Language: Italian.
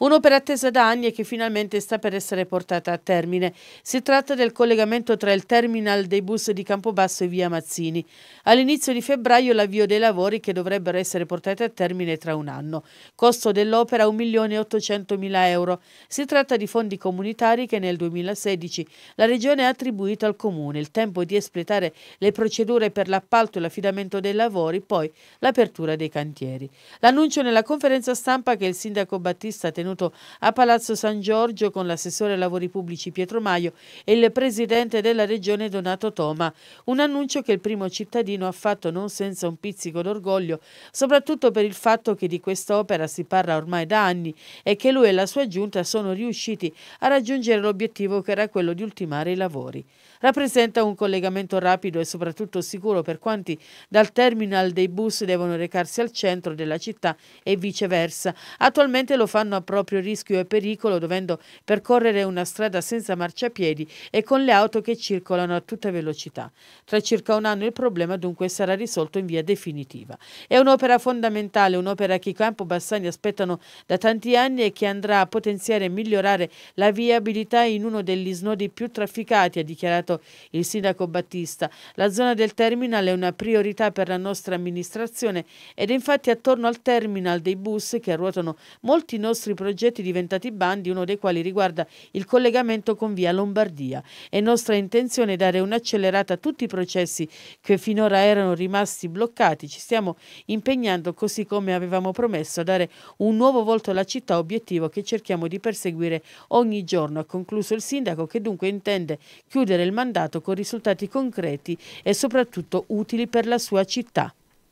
Un'opera attesa da anni e che finalmente sta per essere portata a termine. Si tratta del collegamento tra il terminal dei bus di Campobasso e via Mazzini. All'inizio di febbraio l'avvio dei lavori che dovrebbero essere portati a termine tra un anno. Costo dell'opera 1.800.000 euro. Si tratta di fondi comunitari che nel 2016 la Regione ha attribuito al Comune. Il tempo di espletare le procedure per l'appalto e l'affidamento dei lavori, poi l'apertura dei cantieri. L'annuncio nella conferenza stampa che il sindaco Battista ha tenuto avvenuto a Palazzo San Giorgio con l'assessore lavori pubblici Pietro Maio e il presidente della regione Donato Toma. Un annuncio che il primo cittadino ha fatto non senza un pizzico d'orgoglio, soprattutto per il fatto che di quest'opera si parla ormai da anni e che lui e la sua giunta sono riusciti a raggiungere l'obiettivo che era quello di ultimare i lavori. Rappresenta un collegamento rapido e soprattutto sicuro per quanti dal terminal dei bus devono recarsi al centro della città e viceversa. Attualmente lo fanno a proprio proprio rischio e pericolo dovendo percorrere una strada senza marciapiedi e con le auto che circolano a tutta velocità. Tra circa un anno il problema dunque sarà risolto in via definitiva. È un'opera fondamentale, un'opera che i Campo Bassani aspettano da tanti anni e che andrà a potenziare e migliorare la viabilità in uno degli snodi più trafficati, ha dichiarato il sindaco Battista. La zona del terminal è una priorità per la nostra amministrazione ed è infatti attorno al terminal dei bus che ruotano molti nostri progetti progetti diventati bandi, uno dei quali riguarda il collegamento con via Lombardia. È nostra intenzione dare un'accelerata a tutti i processi che finora erano rimasti bloccati. Ci stiamo impegnando, così come avevamo promesso, a dare un nuovo volto alla città, obiettivo che cerchiamo di perseguire ogni giorno. Ha concluso il sindaco che dunque intende chiudere il mandato con risultati concreti e soprattutto utili per la sua città.